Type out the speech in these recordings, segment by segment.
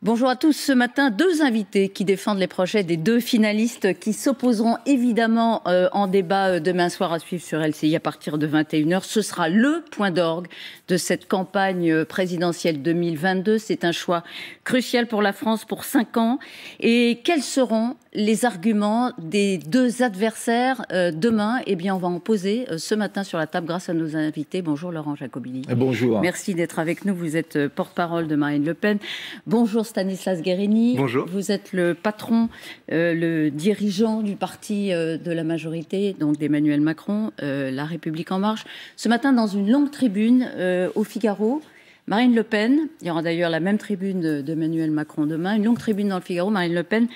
Bonjour à tous. Ce matin, deux invités qui défendent les projets des deux finalistes qui s'opposeront évidemment euh, en débat euh, demain soir à suivre sur LCI à partir de 21h. Ce sera le point d'orgue de cette campagne euh, présidentielle 2022. C'est un choix crucial pour la France pour cinq ans. Et quels seront les arguments des deux adversaires demain Eh bien, on va en poser ce matin sur la table grâce à nos invités. Bonjour Laurent Jacobili. Bonjour. Merci d'être avec nous. Vous êtes porte-parole de Marine Le Pen. Bonjour Stanislas Guérini. Bonjour. Vous êtes le patron, euh, le dirigeant du parti euh, de la majorité, donc d'Emmanuel Macron, euh, La République en marche. Ce matin, dans une longue tribune au Figaro, Marine Le Pen, il y aura d'ailleurs la même tribune d'Emmanuel Macron demain, une longue tribune dans le Figaro, Marine Le Pen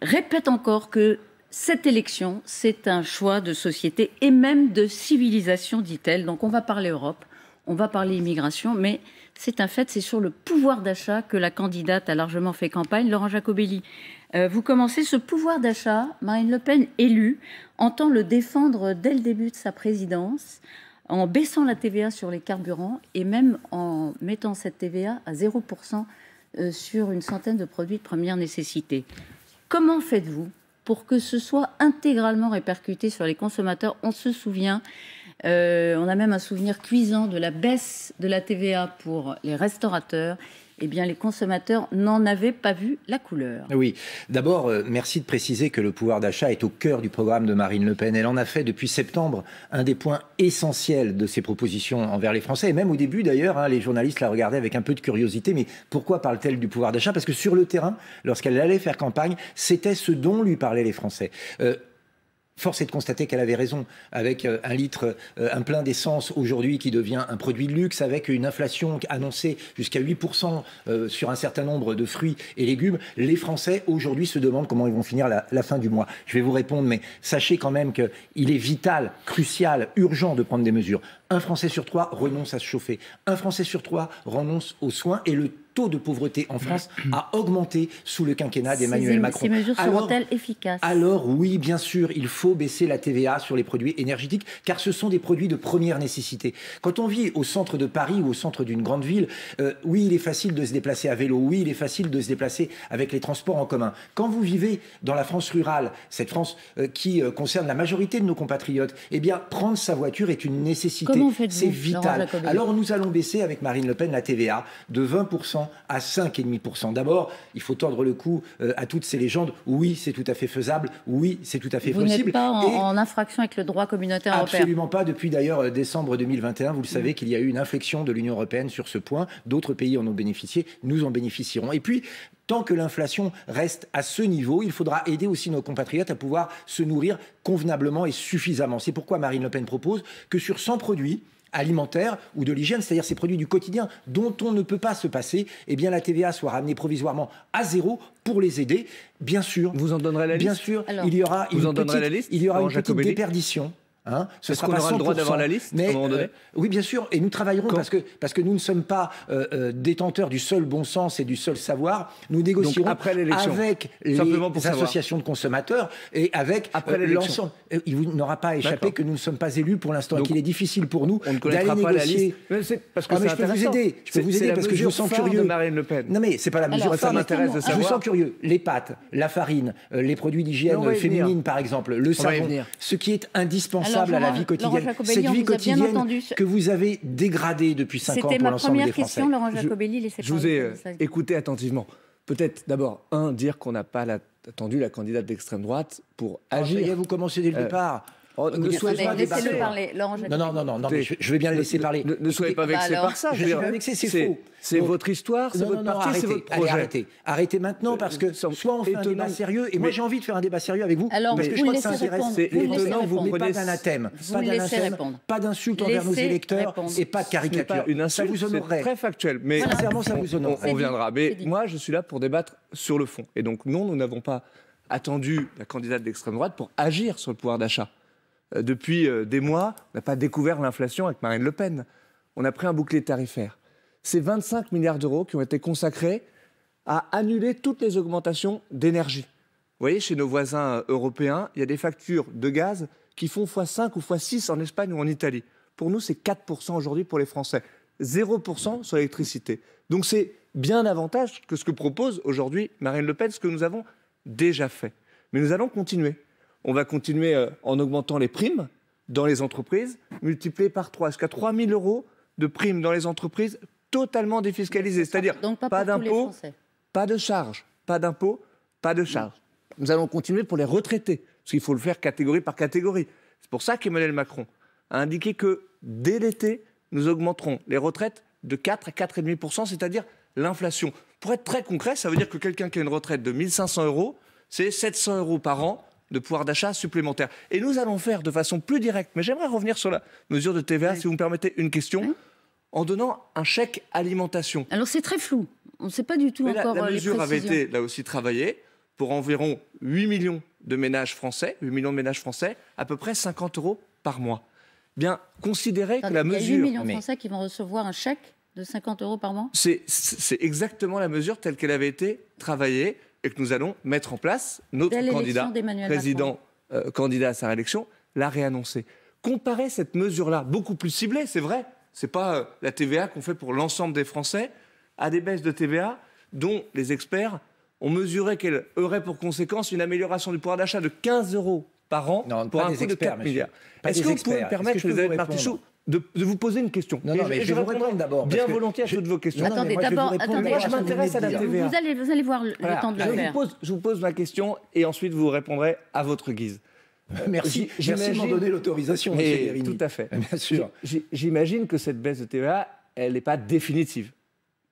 répète encore que cette élection, c'est un choix de société et même de civilisation, dit-elle. Donc on va parler Europe, on va parler immigration, mais c'est un fait, c'est sur le pouvoir d'achat que la candidate a largement fait campagne, Laurent Jacobelli. Euh, vous commencez ce pouvoir d'achat, Marine Le Pen, élue, entend le défendre dès le début de sa présidence en baissant la TVA sur les carburants et même en mettant cette TVA à 0% euh, sur une centaine de produits de première nécessité. Comment faites-vous pour que ce soit intégralement répercuté sur les consommateurs On se souvient euh, on a même un souvenir cuisant de la baisse de la TVA pour les restaurateurs eh bien, les consommateurs n'en avaient pas vu la couleur. Oui, d'abord, euh, merci de préciser que le pouvoir d'achat est au cœur du programme de Marine Le Pen. Elle en a fait depuis septembre un des points essentiels de ses propositions envers les Français. Et même au début, d'ailleurs, hein, les journalistes la regardaient avec un peu de curiosité. Mais pourquoi parle-t-elle du pouvoir d'achat Parce que sur le terrain, lorsqu'elle allait faire campagne, c'était ce dont lui parlaient les Français. Euh, Force est de constater qu'elle avait raison, avec euh, un litre, euh, un plein d'essence aujourd'hui qui devient un produit de luxe, avec une inflation annoncée jusqu'à 8% euh, sur un certain nombre de fruits et légumes. Les Français aujourd'hui se demandent comment ils vont finir la, fin du mois. Je vais vous répondre, mais sachez quand même qu'il est vital, crucial, urgent de prendre des mesures. Un Français sur trois renonce à se chauffer. Un Français sur trois renonce aux soins et le taux de pauvreté en France a augmenté sous le quinquennat d'Emmanuel Macron. Ces mesures seront-elles efficaces Alors oui, bien sûr, il faut baisser la TVA sur les produits énergétiques, car ce sont des produits de première nécessité. Quand on vit au centre de Paris ou au centre d'une grande ville, euh, oui, il est facile de se déplacer à vélo, oui, il est facile de se déplacer avec les transports en commun. Quand vous vivez dans la France rurale, cette France euh, qui euh, concerne la majorité de nos compatriotes, eh bien, prendre sa voiture est une nécessité. C'est vital. Alors nous allons baisser avec Marine Le Pen la TVA de 20% à 5,5%. D'abord, il faut tordre le cou euh, à toutes ces légendes. Oui, c'est tout à fait faisable. Oui, c'est tout à fait possible. Vous n'êtes pas en, infraction avec le droit communautaire européen Absolument pas. Depuis d'ailleurs euh, décembre 2021, vous le savez mm. qu'il y a eu une inflexion de l'Union européenne sur ce point. D'autres pays en ont bénéficié. Nous en bénéficierons. Et puis, Tant que l'inflation reste à ce niveau, il faudra aider aussi nos compatriotes à pouvoir se nourrir convenablement et suffisamment. C'est pourquoi Marine Le Pen propose que sur 100 produits, alimentaires ou de l'hygiène, c'est-à-dire ces produits du quotidien dont on ne peut pas se passer, eh bien la TVA soit ramenée provisoirement à zéro pour les aider. Bien sûr. Vous en donnerez la liste. Bien sûr, il y aura une petite déperdition. Hein, ce aura sera pas droit d'avoir la liste à un moment donné. Euh, oui, bien sûr, et nous travaillerons parce que, parce que nous ne sommes pas euh, euh, détenteurs du seul bon sens et du seul savoir. Nous négocierons après avec les associations de consommateurs et avec après l'ensemble. Il n'aura pas échappé que nous ne sommes pas élus pour l'instant et qu'il est difficile pour nous d'aller négocier. La liste. parce que je peux vous aider, je parce que je vous sens curieux. Marine Le Pen. Non mais c'est pas la mesure ça m'intéresse de Je vous sens curieux. Les pâtes, la farine, les produits d'hygiène féminine par exemple, le savon, ce qui est indispensable à la vie euh, quotidienne. Cette vie quotidienne que vous avez dégradée depuis 5 ans pour l'ensemble des Français. C'était ma première question, Laurent Jacobelli. Je, je vous ai euh, écouté attentivement. Peut-être d'abord, un, dire qu'on n'a pas attendu la candidate d'extrême droite pour ah, agir. vous commencez dès le euh, départ. Oh, ne soyez pas vexé. Non, non, non, je, vais bien le laisser parler. Ne, soyez pas vexé bah par ça. c'est C'est votre histoire, c'est votre parti, c'est votre projet. arrêtez. Arrêtez maintenant parce que euh, soit on fait un débat sérieux, et moi j'ai envie de faire un débat sérieux avec vous, Alors, parce que vous je crois que ça intéresse. C'est étonnant, vous ne prenez pas d'anathème, pas d'insulte, pas envers nos électeurs et pas de caricature. Une insulte, vous honorerait. Très factuel, mais sincèrement, ça vous honore. On reviendra, Mais moi, je suis là pour débattre sur le fond. Et donc, non, nous n'avons pas attendu la candidate d'extrême droite pour agir sur le pouvoir d'achat. Euh, depuis euh, des mois, on n'a pas découvert l'inflation avec Marine Le Pen. On a pris un bouclier tarifaire. C'est 25 milliards d'euros qui ont été consacrés à annuler toutes les augmentations d'énergie. Vous voyez, chez nos voisins euh, européens, il y a des factures de gaz qui font x5 ou x6 en Espagne ou en Italie. Pour nous, c'est 4% aujourd'hui pour les Français. 0% sur l'électricité. Donc c'est bien davantage que ce que propose aujourd'hui Marine Le Pen, ce que nous avons déjà fait. Mais nous allons continuer. On va continuer euh, en augmentant les primes dans les entreprises, multipliées par 3, jusqu'à 3 000 euros de primes dans les entreprises totalement défiscalisées. C'est-à-dire pas, d'impôts, pas de charges. Pas d'impôts, pas de charges. Nous allons continuer pour les retraités, parce qu'il faut le faire catégorie par catégorie. C'est pour ça qu'Emmanuel Macron a indiqué que dès l'été, nous augmenterons les retraites de 4 à 4,5%, c'est-à-dire l'inflation. Pour être très concret, ça veut dire que quelqu'un qui a une retraite de 500 euros, c'est 700 euros par an de pouvoir d'achat supplémentaire. Et nous allons faire de façon plus directe, mais j'aimerais revenir sur la mesure de TVA, si vous me permettez une question, en donnant un chèque alimentation. Alors c'est très flou, on ne sait pas du tout encore. La, euh, mesure avait été là aussi travaillée pour environ 8 millions de ménages français, 8 millions de ménages français, à peu près 50 euros par mois. Bien, considérer que la mesure. Il y a 8 millions de Français qui vont recevoir un chèque de 50 euros par mois C'est exactement la mesure telle qu'elle avait été travaillée et que nous allons mettre en place notre candidat, président, euh, candidat à sa réélection, l'a réannoncé. Comparer cette mesure-là, beaucoup plus ciblée, c'est vrai, c'est pas euh, la TVA qu'on fait pour l'ensemble des Français, à des baisses de TVA dont les experts ont mesuré qu'elle aurait pour conséquence une amélioration du pouvoir d'achat de 15 euros par an pour un prix de 4 milliards. Est-ce que vous pouvez me permettre, Elisabeth répondre de, vous poser une question. Non, mais je, vous répondre d'abord. Bien volontiers à toutes vos questions. Attendez, d'abord, attendez. Moi, je m'intéresse à la TVA. Vous allez, vous allez voir le, temps de je je vous pose ma question et ensuite vous répondrez à votre guise. Euh, merci, merci de m'en donner l'autorisation. Tout à fait. Bien sûr. J'imagine que cette baisse de TVA, elle n'est pas définitive.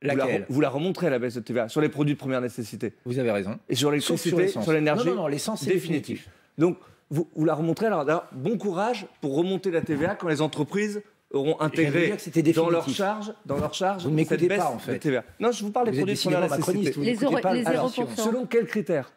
Vous la, vous la, remontrez la baisse de TVA sur les produits de première nécessité. Vous avez raison. Et sur l'électricité, sur l'énergie. Non, non, non l'essence c'est définitive. Donc vous, la remontrez Alors, bon courage pour remonter la TVA quand les entreprises auront intégré dans leur charge, dans leur charge, vous m'écoutez pas en fait. Non, je vous parle des produits Les pas, les 0%. selon quels critères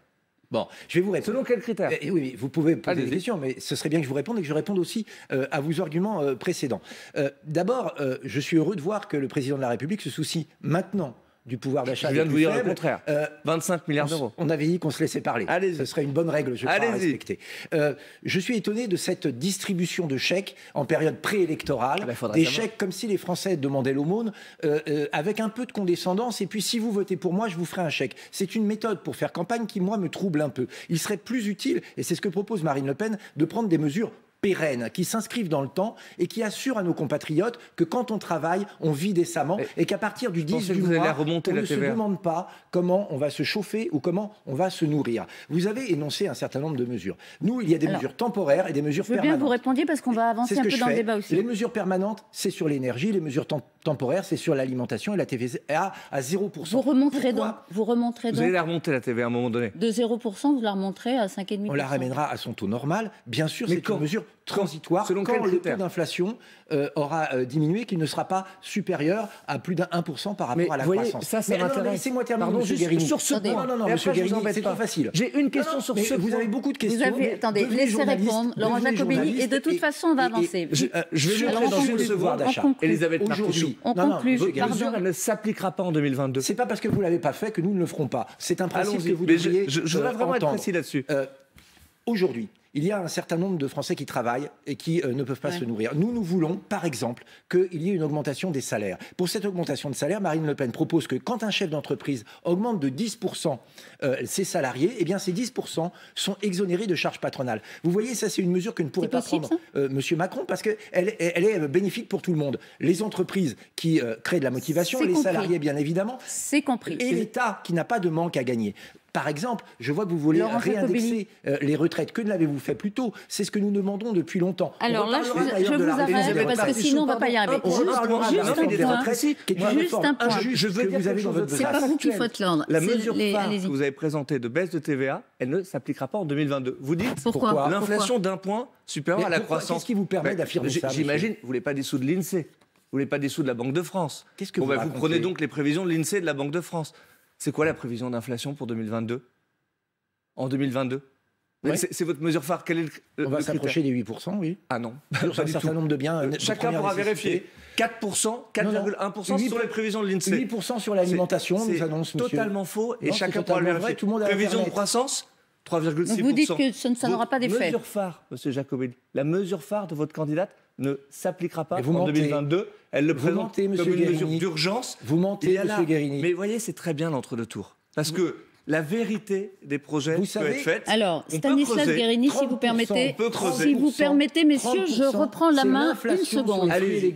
Bon, je vais vous répondre. Selon quels critères eh, eh Oui, vous pouvez poser des questions, mais ce serait bien que je vous réponde et que je réponde aussi euh, à vos arguments euh, précédents. Euh, d'abord, je suis heureux de voir que le président de la République se soucie maintenant du pouvoir d'achat. Je viens de vous dire le contraire. 25 euh, milliards d'euros. On avait dit qu'on se laissait parler. Allez Ce serait une bonne règle, je crois, respecter. Euh, je suis étonné de cette distribution de chèques en période préélectorale. Ah ben, des chèques comme si les Français demandaient l'aumône, euh, avec un peu de condescendance. Et puis, si vous votez pour moi, je vous ferai un chèque. C'est une méthode pour faire campagne qui, moi, me trouble un peu. Il serait plus utile, et c'est ce que propose Marine Le Pen, de prendre des mesures pérennes, qui s'inscrivent dans le temps et qui assurent à nos compatriotes que quand on travaille, on vit décemment et, qu'à partir du 10 du mois, remonter on ne se demande pas comment on va se chauffer ou comment on va se nourrir. Vous avez énoncé un certain nombre de mesures. Nous, il y a des mesures temporaires et des mesures je veux permanentes. bien que vous répondiez parce qu'on va avancer un peu dans le débat aussi. Les mesures permanentes, c'est sur l'énergie. Les mesures temporaires, c'est sur l'alimentation et la TVA à 0%. Vous remonterez donc. Vous remonterez allez la remonter la TVA à un moment donné. De 0%, vous la remonterez à 5,5%. On la ramènera à son taux normal. Bien sûr, c'est une mesure transitoire Selon quand le taux d'inflation euh, aura euh, diminué, qu'il ne sera pas supérieur à plus d'un 1% par rapport à la croissance. Ça, ça Laissez-moi terminer, Pardon, juste sur ce Non, non, non, monsieur Guérini, c'est pas facile. J'ai une question sur ce Vous avez beaucoup de questions. Vous avez, attendez, laissez répondre Laurent Jacobini. Et de toute façon, on va avancer. Je euh, vais juste dans une devoir d'achat. Elisabeth aujourd'hui. On conclut. elle ne s'appliquera pas en 2022. Ce n'est pas parce que vous ne l'avez pas fait que nous ne le ferons pas. C'est un principe que vous devriez Je voudrais vraiment être précis là-dessus. Aujourd'hui, il y a un certain nombre de Français qui travaillent et qui euh, ne peuvent pas se nourrir. Nous, nous voulons, par exemple, qu'il y ait une augmentation des salaires. Pour cette augmentation de salaire, Marine Le Pen propose que quand un chef d'entreprise augmente de 10% euh, ses salariés, eh bien ces 10% sont exonérés de charges patronales. Vous voyez, ça c'est une mesure que ne pourrait pas prendre M. Euh, Monsieur Macron parce qu'elle est bénéfique pour tout le monde. Les entreprises qui créent de la motivation, les salariés bien évidemment, c'est compris. Et l'État qui n'a pas de manque à gagner. Par exemple, je vois que vous voulez réindexer les retraites. Que ne l'avez-vous fait plus tôt. C'est ce que nous demandons depuis longtemps. Alors là, je, vous arrête parce que sinon on ne va pas y arriver. Juste un point. Je veux que vous avez dans C'est pas vous qui l'ordre. La mesure que vous avez présentée de baisse de TVA, elle ne s'appliquera pas en 2022. Vous dites pourquoi L'inflation d'un point supérieure à la croissance. ce qui vous permet d'affirmer ça J'imagine, vous ne voulez pas des sous de l'INSEE. Vous voulez pas des sous de la Banque de France. Qu'est-ce que vous, bah, vous prenez donc les prévisions de l'INSEE et de la Banque de France. C'est quoi la prévision d'inflation pour 2022 En 2022 c'est votre mesure phare. Quel est le, On va s'approcher des 8%, oui. Ah non. Sur un certain nombre de biens. Euh, chacun pourra vérifier. 4%, 4,1% sur les prévisions de l'INSEE. 8% sur l'alimentation, nous annonce monsieur. totalement faux et chacun pourra le vérifier. Tout le monde a Prévision de croissance 3,6%. Vous dites que ça, n'aura pas d'effet. La mesure phare, monsieur Jacobin, la mesure phare de votre candidate ne s'appliquera pas en 2022. Elle le vous présente mentez, comme une Guérini. mesure d'urgence. Vous mentez, monsieur Guérini. Mais vous voyez, c'est très bien l'entre-deux-tours. Parce que la vérité des projets peut être faite. Alors, Stanislas Guérini, si vous permettez, si vous permettez, messieurs, je reprends la main une seconde.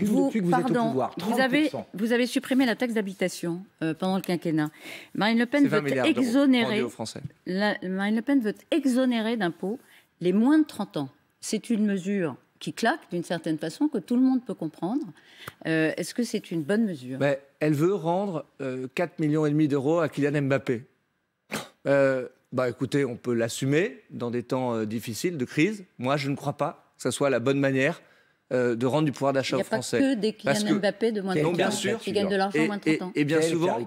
vous, vous, avez, vous avez supprimé la taxe d'habitation euh, pendant le quinquennat. Marine Le Pen veut exonérer, Marine Le Pen veut exonérer d'impôts les moins de 30 ans. C'est une mesure qui claque d'une certaine façon, que tout le monde peut comprendre. Euh, est-ce que c'est une bonne mesure ben, Elle veut rendre euh, millions 4,5 millions d'euros à Kylian Mbappé. Euh, bah écoutez, on peut l'assumer dans des temps euh, difficiles, de crise. Moi, je ne crois pas que ce soit la bonne manière euh, de rendre du pouvoir d'achat aux Français. Il n'y a pas que des clients Mbappé de moins de 30 ans qui gagnent de l'argent moins de 30 ans. Et, bien souvent,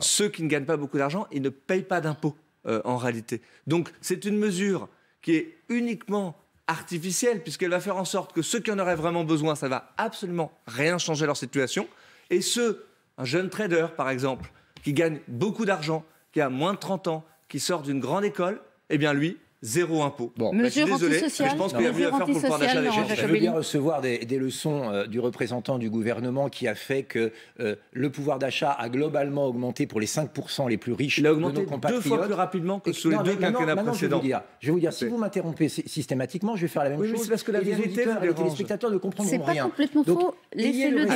ceux qui ne gagnent pas beaucoup d'argent, ils ne payent pas d'impôts en réalité. Donc c'est une mesure qui est uniquement artificielle puisqu'elle va faire en sorte que ceux qui en auraient vraiment besoin, ça va absolument rien changer leur situation. Et ceux, un jeune trader par exemple, qui gagne beaucoup d'argent, qui a moins de 30 ans, qui sort d'une grande école, eh bien lui, zéro impôt. Bon. Bah, je suis désolé, je pense qu'il y a mieux à faire pour le pouvoir d'achat des gens. Je veux bien recevoir des, leçons euh, du représentant du gouvernement qui a fait que euh, le pouvoir d'achat a globalement augmenté pour les 5% les plus riches. Il a augmenté deux fois plus rapidement que sous les deux quinquennats précédents. Je vais vous dire, vais vous dire si vous m'interrompez systématiquement, je vais faire la même chose. parce que la vérité, les téléspectateurs ne comprendront rien. C'est pas complètement faux. Laissez-le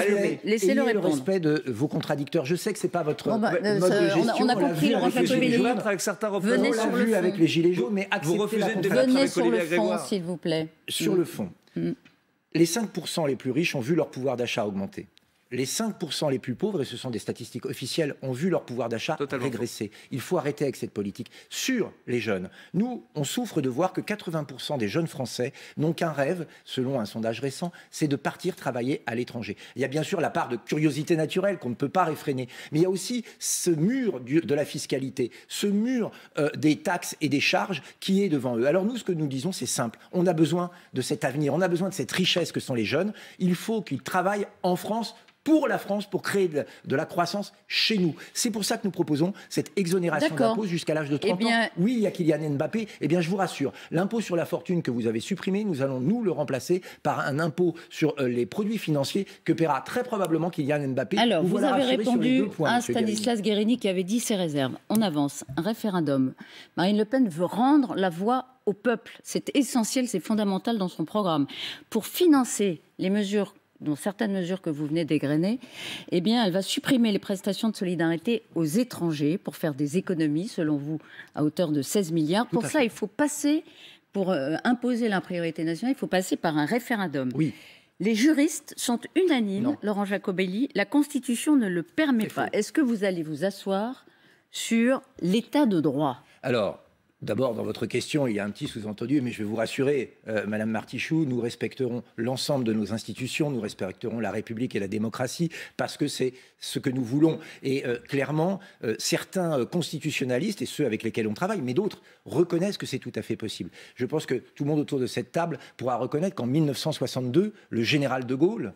Laissez-le répondre. le respect de vos contradicteurs. Je sais que ce n'est pas votre bah, mode euh, de gestion. On a compris, on va Avec certains Venez le avec les gilets jaunes, mais vous refusez de Venez sur le fond, s'il vous plaît. Sur le fond. Mm. Les 5% les plus riches ont vu leur pouvoir d'achat augmenter les 5% les plus pauvres, et ce sont des statistiques officielles, ont vu leur pouvoir d'achat régresser. Il faut arrêter avec cette politique. Sur les jeunes, nous, on souffre de voir que 80% des jeunes Français n'ont qu'un rêve, selon un sondage récent, c'est de partir travailler à l'étranger. Il y a bien sûr la part de curiosité naturelle qu'on ne peut pas réfréner, mais il y a aussi ce mur de la fiscalité, ce mur euh, des taxes et des charges qui est devant eux. Alors nous, ce que nous disons, c'est simple. On a besoin de cet avenir, on a besoin de cette richesse que sont les jeunes. Il faut qu'ils travaillent en France pour la France, pour créer de, la croissance chez nous. C'est pour ça que nous proposons cette exonération d'impôt jusqu'à l'âge de 30 eh ans. Oui, il y a Kylian Mbappé. Eh bien, je vous rassure, l'impôt sur la fortune que vous avez supprimé, nous allons nous le remplacer par un impôt sur euh, les produits financiers que paiera très probablement Kylian Mbappé. Alors, vous, avez répondu à Stanislas Guérini qui avait dit ses réserves. On avance. Un référendum. Marine Le Pen veut rendre la voix au peuple. C'est essentiel, c'est fondamental dans son programme. Pour financer les mesures dont certaines mesures que vous venez d'égrener, eh bien, elle va supprimer les prestations de solidarité aux étrangers pour faire des économies, selon vous, à hauteur de 16 milliards. pour ça, il faut passer, pour euh, imposer l'impriorité nationale, il faut passer par un référendum. Les juristes sont unanimes, Laurent Jacobelli, la Constitution ne le permet pas. Est-ce que vous allez vous asseoir sur l'état de droit D'abord, dans votre question, il y a un petit sous-entendu, mais je vais vous rassurer, euh, Madame Martichoux, nous respecterons l'ensemble de nos institutions, nous respecterons la République et la démocratie, parce que c'est ce que nous voulons. Et euh, clairement, euh, certains constitutionnalistes, et ceux avec lesquels on travaille, mais d'autres, reconnaissent que c'est tout à fait possible. Je pense que tout le monde autour de cette table pourra reconnaître qu'en 1962, le général de Gaulle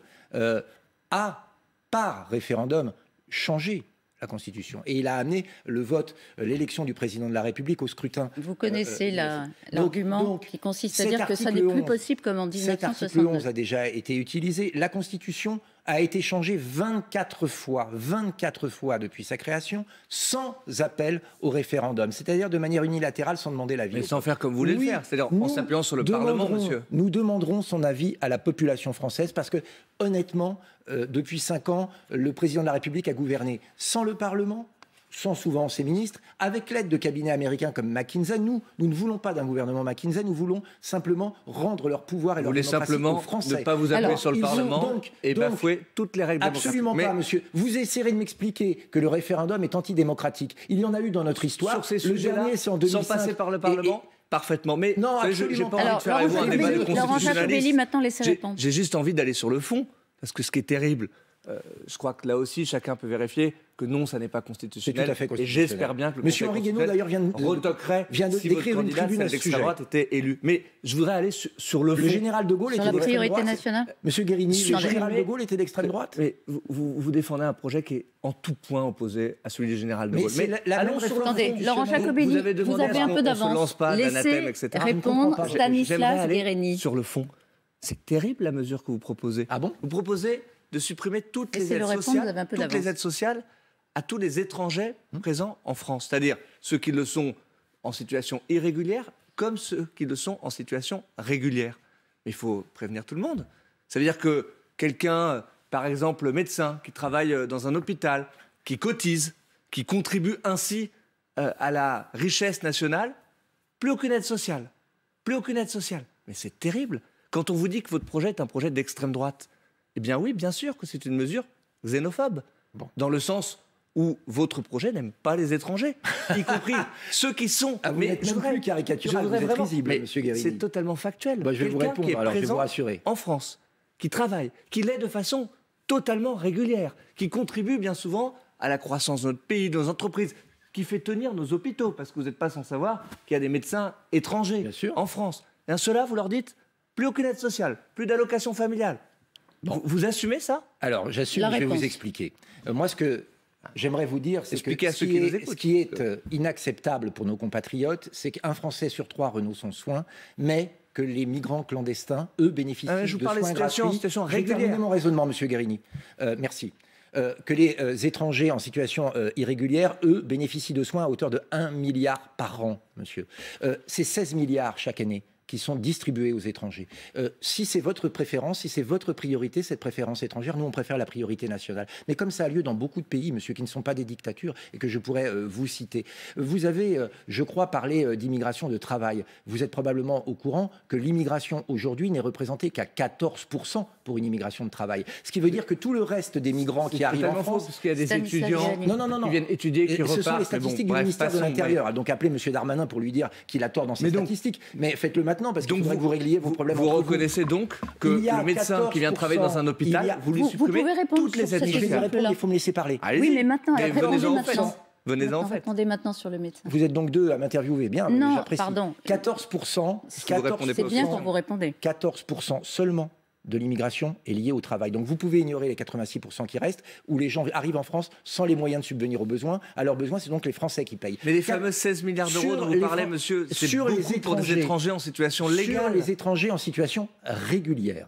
a, par référendum, changé la Constitution. Et il a amené le vote, euh, l'élection du président de la République au scrutin. Vous connaissez euh, euh, l'argument qui consiste à dire que ça n'est plus possible comme en 1971. Cet article 11 a déjà été utilisé. La Constitution a été changé 24 fois, 24 fois depuis sa création, sans appel au référendum, c'est-à-dire de manière unilatérale sans demander l'avis. Mais sans faire comme vous voulez le faire, c'est-à-dire en s'appuyant sur le Parlement, monsieur. Nous demanderons son avis à la population française parce que, honnêtement, euh, depuis 5 ans, le président de la République a gouverné sans le Parlement, sans souvent ces ministres, avec l'aide de cabinets américains comme McKinsey. Nous, nous ne voulons pas d'un gouvernement McKinsey, nous voulons simplement rendre leur pouvoir et leur voulez simplement aux Français. ne pas vous appuyer sur le Parlement et bafouer toutes les règles absolument pas, monsieur. Vous essayerez de m'expliquer que le référendum est antidémocratique. Il y en a eu dans notre histoire. Sur ces le dernier, c'est en Sans passer par le Parlement parfaitement. Mais non, n'ai pas Alors, envie de faire un débat de J'ai juste envie d'aller sur le fond, parce que ce qui est terrible, euh, je crois que là aussi, chacun peut vérifier que non, ça n'est pas constitutionnel. Tout à fait constitutionnel. Et j'espère bien que le Monsieur Henri Guénaud, d'ailleurs, vient de, retoquerait vient de si décrire votre candidat, une tribune à ce sujet. droite était élu. Mais je voudrais aller sur, le, le général de Gaulle était d'extrême droite. nationale. Monsieur Guérini, le général de Gaulle était d'extrême droite. Mais vous, vous, défendez un projet qui est en tout point opposé à celui du général de Gaulle. Mais, mais, mais Laurent Jacobelli, vous avez, un peu d'avance. Laissez répondre Stanislas Guérini. Sur le fond, c'est terrible la mesure que vous proposez. Ah bon Vous proposez de supprimer toutes, les aides, sociales, les aides sociales à tous les étrangers mmh. présents en France, c'est-à-dire ceux qui le sont en situation irrégulière comme ceux qui le sont en situation régulière. Mais il faut prévenir tout le monde. Ça veut dire que quelqu'un, par exemple médecin, qui travaille euh, dans un hôpital, qui cotise, qui contribue ainsi euh, à la richesse nationale, plus aucune aide sociale. Plus aucune aide sociale. Mais c'est terrible quand on vous dit que votre projet est un projet d'extrême droite. Eh bien oui, bien sûr que c'est une mesure xénophobe. Dans le sens où votre projet n'aime pas les étrangers, y compris ceux qui sont. Ah, mais je plus caricatural, C'est totalement factuel. Bah, je vais vous répondre. En France, qui travaille, qui l'est de façon totalement régulière, qui contribue bien souvent à la croissance de notre pays, de nos entreprises, qui fait tenir nos hôpitaux, parce que vous n'êtes pas sans savoir qu'il y a des médecins étrangers en France. Et à ceux vous leur dites plus aucune aide sociale, plus d'allocation familiale, vous, assumez ça Alors, j'assume, je vais vous expliquer. Euh, moi, ce que j'aimerais vous dire, c'est que ce, qui, est, euh, inacceptable pour nos compatriotes, c'est qu'un Français sur trois renoue son soin, mais que les migrants clandestins, eux, bénéficient ah, je vous de soins Situation mon raisonnement, Monsieur Guérini. Euh, merci. que les étrangers en situation irrégulière, eux, bénéficient de soins à hauteur de 1 milliard par an, monsieur. c'est 16 milliards chaque année qui sont distribués aux étrangers. Euh, si c'est votre préférence, si c'est votre priorité, cette préférence étrangère, nous, on préfère la priorité nationale. Mais comme ça a lieu dans beaucoup de pays, monsieur, qui ne sont pas des dictatures et que je pourrais euh, vous citer, euh, vous avez, je crois, parlé d'immigration de travail. Vous êtes probablement au courant que l'immigration aujourd'hui n'est représentée qu'à 14% pour une immigration de travail. Ce qui veut dire que tout le reste des migrants qui arrivent en France. Parce qu'il y a des étudiants non, non, non, qui viennent étudier, qui et repartent. Ce sont les statistiques du ministère de l'Intérieur. Donc appelez monsieur Darmanin pour lui dire qu'il a tort dans ses statistiques. Mais faites-le non parce que donc vous, vous régliez vos problèmes. Vous reconnaissez donc que le médecin qui vient travailler dans un hôpital, vous, vous, lui supprimez pouvez répondre toutes les répondre. Il faut me laisser parler. Oui, mais maintenant, mais répondez-en Venez en fait. Répondez maintenant sur le médecin. Vous êtes donc deux à m'interviewer, bien. Non, pardon. 14 14 c'est bien quand vous répondez. 14 seulement de l'immigration est liée au travail. Donc vous pouvez ignorer les 86% qui restent, où les gens arrivent en France sans les moyens de subvenir aux besoins. À leurs besoins, c'est donc les Français qui payent. Mais les fameux 16 milliards d'euros dont vous parlez, monsieur, c'est beaucoup les pour des étrangers en situation légale. Sur les étrangers en situation régulière.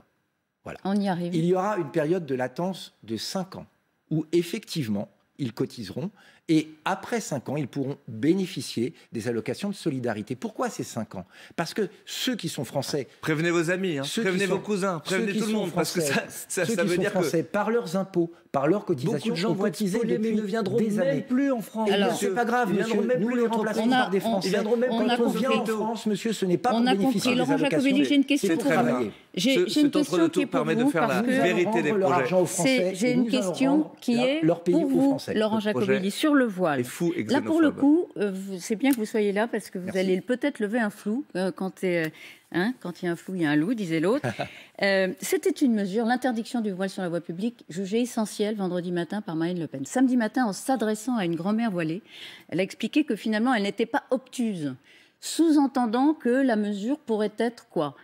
Voilà. On y arrive. Il y aura une période de latence de 5 ans où effectivement, ils cotiseront et après 5 ans, ils pourront bénéficier des allocations de solidarité. Pourquoi ces 5 ans Parce que ceux qui sont français... Prévenez vos amis, hein. prévenez vos cousins, prévenez tout le monde, parce que ça, ça, ceux qui sont français, par leurs impôts, par leurs cotisations, beaucoup de gens vont être mais ils ne viendront même plus en France. Alors, c'est pas grave, monsieur, nous les remplaçons par des Français. Ils viendront même quand on vient en France, monsieur, ce n'est pas pour bénéficier des allocations. j'ai une question pour vous. J'ai une question qui faire la vérité des projets. J'ai une question qui est pour vous, Laurent Jacobelli, sur le voile. Là, pour le coup, euh, c'est bien que vous soyez là parce que vous allez peut-être lever un flou. Euh, euh, hein, quand, il y a un flou, il y a un loup, disait l'autre. C'était une mesure, l'interdiction du voile sur la voie publique, jugée essentielle vendredi matin par Marine Le Pen. Samedi matin, en s'adressant à une grand-mère voilée, elle a expliqué que finalement, elle n'était pas obtuse, sous-entendant que la mesure pourrait être quoi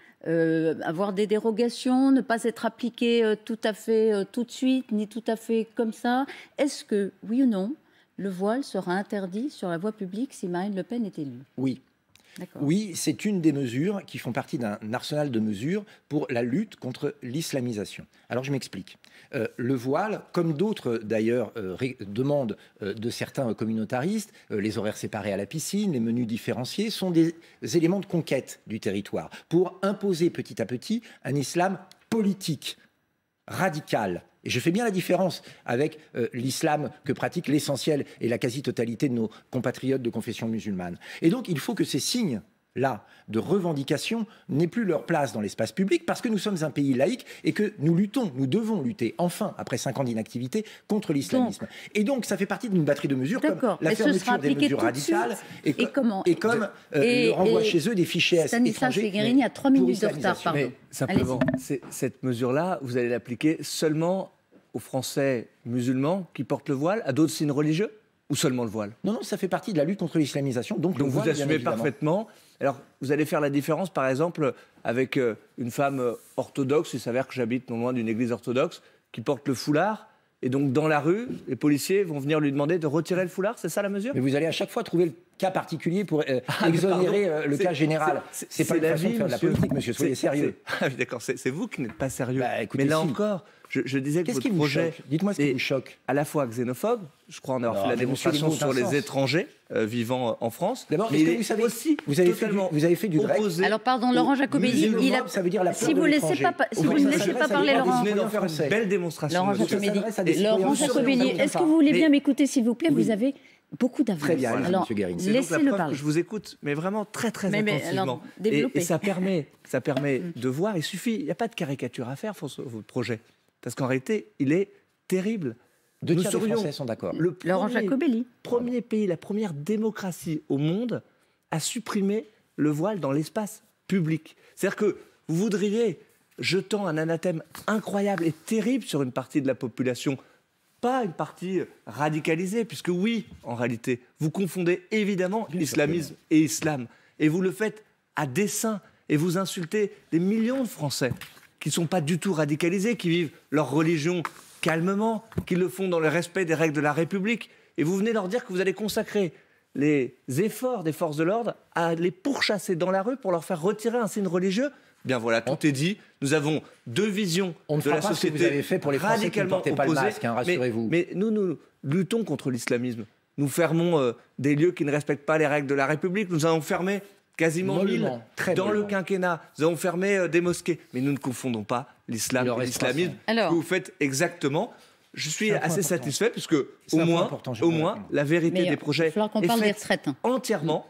avoir des dérogations, ne pas être appliquée tout à fait tout de suite, ni tout à fait comme ça. Est-ce que, oui ou non, le voile sera interdit sur la voie publique si Marine Le Pen est élue. Oui. Oui, c'est une des mesures qui font partie d'un arsenal de mesures pour la lutte contre l'islamisation. Alors je m'explique. Euh, le voile, comme d'autres d'ailleurs euh, demandes euh, de certains communautaristes, les horaires séparés à la piscine, les menus différenciés, sont des éléments de conquête du territoire pour imposer petit à petit un islam politique, radical, et je fais bien la différence avec euh, l'islam que pratique l'essentiel et la quasi-totalité de nos compatriotes de confession musulmane. Et donc, il faut que ces signes là de revendication n'aient plus leur place dans l'espace public parce que nous sommes un pays laïque et que nous luttons, nous devons lutter enfin après cinq ans d'inactivité contre l'islamisme. Et donc ça fait partie d'une batterie de mesures comme la fermeture des mesures radicales et, et, comment et comme euh, le renvoi chez eux des fichiers Stanislas Guérini à trois minutes de retard, pardon. Mais, simplement, cette mesure-là, vous allez l'appliquer seulement aux Français musulmans qui portent le voile, à d'autres signes religieux ou seulement le voile Non, non, ça fait partie de la lutte contre l'islamisation. Donc, vous assumez parfaitement. Alors, vous allez faire la différence, par exemple, avec euh, une femme euh, orthodoxe, il s'avère que j'habite non loin d'une église orthodoxe, qui porte le foulard. Et donc, dans la rue, les policiers vont venir lui demander de retirer le foulard, c'est ça la mesure Mais vous allez à chaque fois trouver cas particulier pour euh, ah, exonérer euh, le cas général. C'est pas la façon de faire de la politique, monsieur. Soyez sérieux. Ah d'accord, c'est vous qui n'êtes pas sérieux. Bah, mais là encore. Je, disais que votre projet. Dites-moi ce qui vous choque. À la fois xénophobe, je crois en avoir fait la démonstration sur les étrangers euh, vivant en France. D'abord, que vous savez aussi vous avez, fait du, vous Alors pardon, Laurent Jacobelli, il ça veut dire la si vous laissez pas, si vous ne laissez pas parler Laurent, belle démonstration. Jacobelli, Laurent Jacobelli, est-ce que vous voulez bien m'écouter s'il vous plaît Vous avez beaucoup d'avance. Très bien, alors, laissez-le parler. Je vous écoute, mais vraiment très très attentivement. et, ça permet, ça permet mm. de voir. Il suffit, il n'y a pas de caricature à faire pour ce, votre projet, parce qu'en réalité, il est terrible. de Nous Français sont d'accord. Le premier, Laurent Jacobelli. Premier pays, la première démocratie au monde à supprimer le voile dans l'espace public. C'est-à-dire que vous voudriez, jetant un anathème incroyable et terrible sur une partie de la population pas une partie radicalisée, puisque oui, en réalité, vous confondez évidemment l'islamisme et islam, et vous le faites à dessein, et vous insultez des millions de Français qui ne sont pas du tout radicalisés, qui vivent leur religion calmement, qui le font dans le respect des règles de la République, et vous venez leur dire que vous allez consacrer les efforts des forces de l'ordre à les pourchasser dans la rue pour leur faire retirer un signe religieux. Bien voilà, tout est dit. Nous avons deux visions de la société pour les radicalement opposées. Hein, mais, nous, nous luttons contre l'islamisme. Nous fermons euh, des lieux qui ne respectent pas les règles de la République. Nous avons fermé quasiment mille dans le quinquennat. Nous avons fermé euh, des mosquées. Mais nous ne confondons pas l'islam et l'islamisme. Que vous faites exactement je suis assez satisfait puisque au moins, au moins la vérité des euh, projets est hein. entièrement.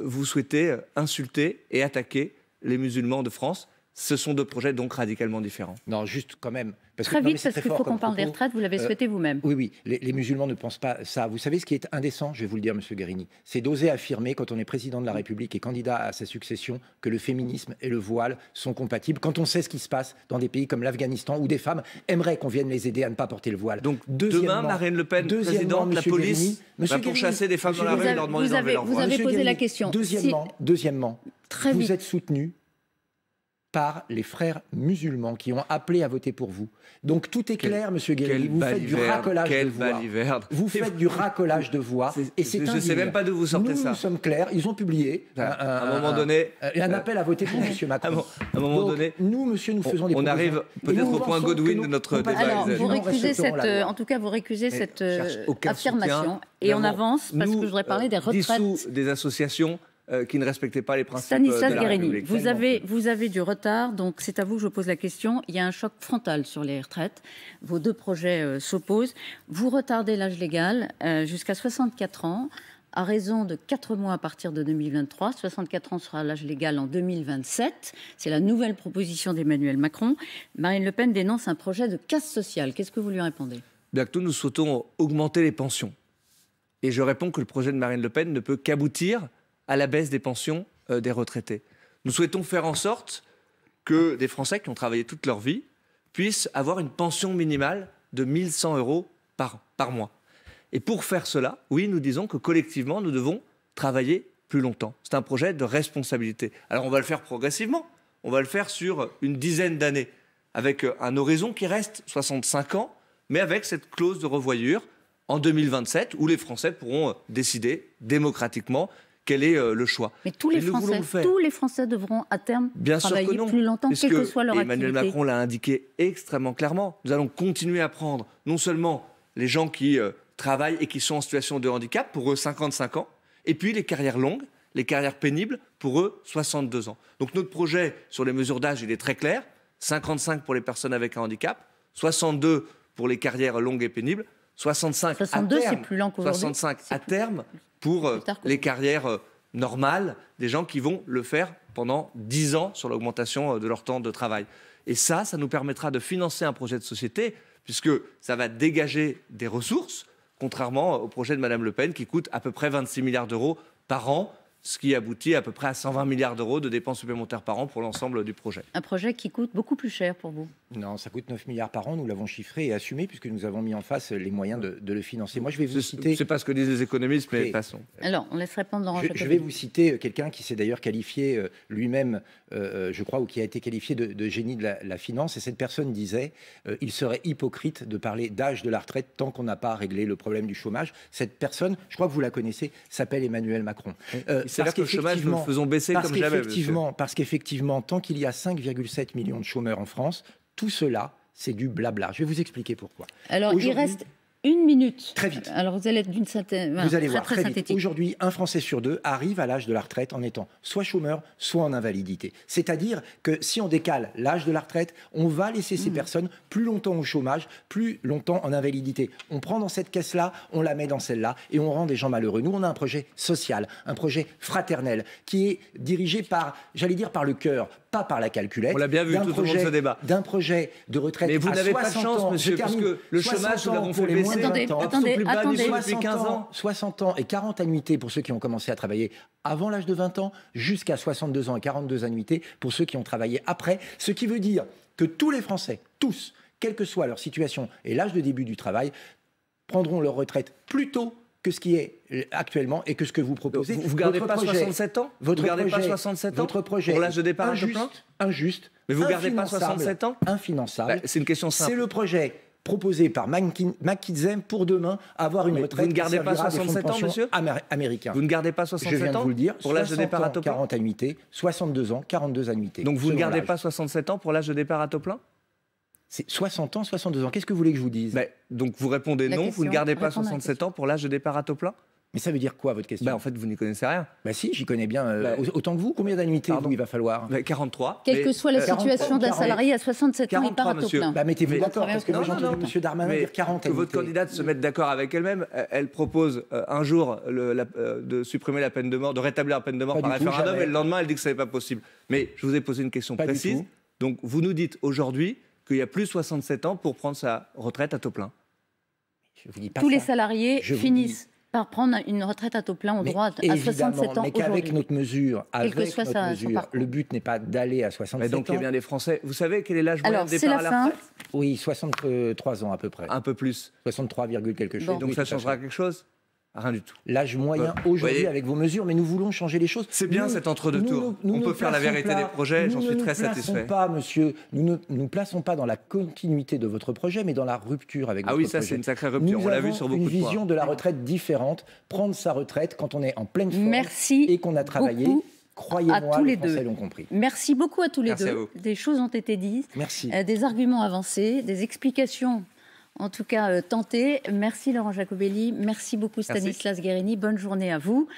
vous souhaitez insulter et attaquer les musulmans de France ce sont deux projets donc radicalement différents. Non, juste quand même. Parce très que, vite, parce qu'il faut qu'on parle des retraites, vous l'avez euh, souhaité vous-même. Oui, oui, les, musulmans ne pensent pas ça. Vous savez ce qui est indécent, je vais vous le dire, monsieur Guérini, c'est d'oser affirmer, quand on est président de la République et candidat à sa succession, que le féminisme et le voile sont compatibles, quand on sait ce qui se passe dans des pays comme l'Afghanistan, où des femmes aimeraient qu'on vienne les aider à ne pas porter le voile. Donc, demain, Marine Le Pen, présidente de la police, va pourchasser des femmes dans la rue et leur demander Vous avez, vous avez posé la question. Deuxièmement, vous êtes soutenu par les frères musulmans qui ont appelé à voter pour vous. Donc tout est clair, Monsieur Guéry, vous faites du racolage de voix. Vous faites du racolage de voix. Et Je ne sais même pas de vous sortez ça. Nous sommes clairs, ils ont publié un, à un, moment donné un, appel à voter pour Monsieur Macron. Ah à un moment donné, nous, Monsieur, nous faisons on, des. On arrive peut-être au point Godwin de notre débat. Alors, vous récusez cette, en tout cas, vous récusez cette euh, affirmation et on avance parce que je voudrais parler des euh, retraites des associations euh, qui ne respectaient pas les principes euh, de la Vous avez, vous avez du retard, donc c'est à vous que je pose la question. Il y a un choc frontal sur les retraites. Vos deux projets euh, s'opposent. Vous retardez l'âge légal jusqu'à 64 ans à raison de 4 mois à partir de 2023. 64 ans sera l'âge légal en 2027. C'est la nouvelle proposition d'Emmanuel Macron. Marine Le Pen dénonce un projet de casse sociale. Qu'est-ce que vous lui répondez Bien que nous souhaitons augmenter les pensions. Et je réponds que le projet de Marine Le Pen ne peut qu'aboutir à la baisse des pensions euh, des retraités. Nous souhaitons faire en sorte que des Français qui ont travaillé toute leur vie puissent avoir une pension minimale de 1100 euros par, par mois. Et pour faire cela, oui, nous disons que collectivement, nous devons travailler plus longtemps. C'est un projet de responsabilité. Alors on va le faire progressivement, on va le faire sur une dizaine d'années, avec euh, un horizon qui reste 65 ans, mais avec cette clause de revoyure en 2027, où les Français pourront euh, décider démocratiquement quel est euh, le choix. Mais tous les, Français, devront à terme travailler plus longtemps, quelle que, soit leur Emmanuel Macron l'a indiqué extrêmement clairement. Nous allons continuer à prendre non seulement les gens qui euh, travaillent et qui sont en situation de handicap, pour eux 55 ans, et puis les carrières longues, les carrières pénibles, pour eux 62 ans. Donc notre projet sur les mesures d'âge, il est très clair. 55 pour les personnes avec un handicap, 62 pour les carrières longues et pénibles, 65 à terme, plus lent 65 à terme pour euh, les carrières euh, normales des gens qui vont le faire pendant 10 ans sur l'augmentation euh, de leur temps de travail. Et ça, ça nous permettra de financer un projet de société puisque ça va dégager des ressources, contrairement au projet de Mme Le Pen qui coûte à peu près 26 milliards d'euros par an ce qui aboutit à peu près à 120 milliards d'euros de dépenses supplémentaires par an pour l'ensemble du projet. Un projet qui coûte beaucoup plus cher pour vous non, ça coûte 9 milliards par an. Nous l'avons chiffré et assumé puisque nous avons mis en face les moyens de, le financer. Moi, je vais vous citer. C'est pas ce que disent les économistes, mais passons. Alors, on laisse répondre. Dans je, je vais vous citer quelqu'un qui s'est d'ailleurs qualifié euh, lui-même, euh, euh, je crois, ou qui a été qualifié de, génie de la, finance. Et cette personne disait il serait hypocrite de parler d'âge de la retraite tant qu'on n'a pas réglé le problème du chômage. Cette personne, je crois que vous la connaissez, s'appelle Emmanuel Macron. cest c'est parce que le chômage nous le faisons baisser comme jamais. Parce qu'effectivement, tant qu'il y a 5,7 millions de chômeurs en France tout cela, c'est du blabla. Je vais vous expliquer pourquoi. Alors, il reste une minute. Très vite. Alors, vous allez être d'une certaine. vous allez voir, très, synthétique. Aujourd'hui, un Français sur deux arrive à l'âge de la retraite en étant soit chômeur, soit en invalidité. C'est-à-dire que si on décale l'âge de la retraite, on va laisser ces mmh. personnes plus longtemps au chômage, plus longtemps en invalidité. On prend dans cette caisse-là, on la met dans celle-là et on rend des gens malheureux. Nous, on a un projet social, un projet fraternel qui est dirigé par, j'allais dire, par le cœur, pas par la calculette. On l'a bien vu tout au ce débat. D'un projet de retraite. Mais vous n'avez pas de chance, monsieur, parce que le chômage, nous l'avons fait baisser. Attendez, 15 ans, 60 ans et 40 annuités pour ceux qui ont commencé à travailler avant l'âge de 20 ans, jusqu'à 62 ans et 42 annuités pour ceux qui ont travaillé après. Ce qui veut dire que tous les Français, tous, quelle que soit leur situation et l'âge de début du travail, prendront leur retraite plus tôt que ce qui est euh, actuellement et que ce que vous proposez. Vous, ne gardez pas 67 ans Votre projet, 67 projet pour l'âge de départ injuste, injuste. Mais vous gardez pas 67 ans Infinançable. Bah, c'est une question C'est le projet proposé par McKinsey pour demain avoir une retraite. Vous ne gardez pas 67 ans, monsieur américain. Vous ne gardez pas 67 ans Je viens de vous dire. Pour l'âge de départ à taux plein 40 annuités, 62 ans, 42 annuités. Donc vous ne gardez pas 67 ans pour l'âge de départ à taux plein c'est 60 ans, 62 ans. Qu'est-ce que vous voulez que je vous dise Donc vous répondez non, vous ne gardez pas 67 ans pour l'âge de départ à taux plein mais ça veut dire quoi votre question bah, En fait, vous n'y connaissez rien. Bah si, j'y connais bien. Euh, bah, autant que vous, combien d'annuités il va falloir 43. Bah, Quelle que soit la euh, situation d'un salarié à 67 ans, il part à taux plein. Bah, mettez-vous d'accord, parce que non, Darmanin dire 40 Que votre candidate se mette d'accord avec elle-même, euh, elle propose un jour de supprimer la peine de mort, de rétablir la peine de mort par référendum, et le lendemain elle dit que ce n'est pas possible. Mais je vous ai posé une question précise. Donc vous nous dites aujourd'hui, qu'il n'y a plus 67 ans pour prendre sa retraite à taux plein. Je Tous les salariés finissent par prendre une retraite à taux plein au droit à 67 ans mais qu'avec notre mesure, avec notre mesure le but n'est pas d'aller à 67 mais donc, il y a bien des Français. Vous savez quel est l'âge moyen de départ à la Oui, 63 ans à peu près. Un peu plus. 63, quelque chose. donc ça changera quelque chose Rien du tout. L'âge moyen aujourd'hui avec vos mesures, mais nous voulons changer les choses. C'est bien cet entre-deux tours. Nous, on peut faire la vérité des projets, j'en suis très satisfait. Pas, monsieur, nous ne nous plaçons pas dans la continuité de votre projet, mais dans la rupture avec ah votre projet. Ah oui, ça c'est une sacrée rupture, on l'a vu sur beaucoup de une vision de la retraite différente, prendre sa retraite quand on est en pleine forme et qu'on a travaillé. croyez-moi, tous les, les Français l'ont compris. Merci beaucoup à tous les Merci deux. Des choses ont été dites, Merci. Euh, des arguments avancés, des explications en tout cas euh, tentez. Merci Laurent Jacobelli, merci beaucoup Stanislas Guerini. Guérini, bonne journée à vous.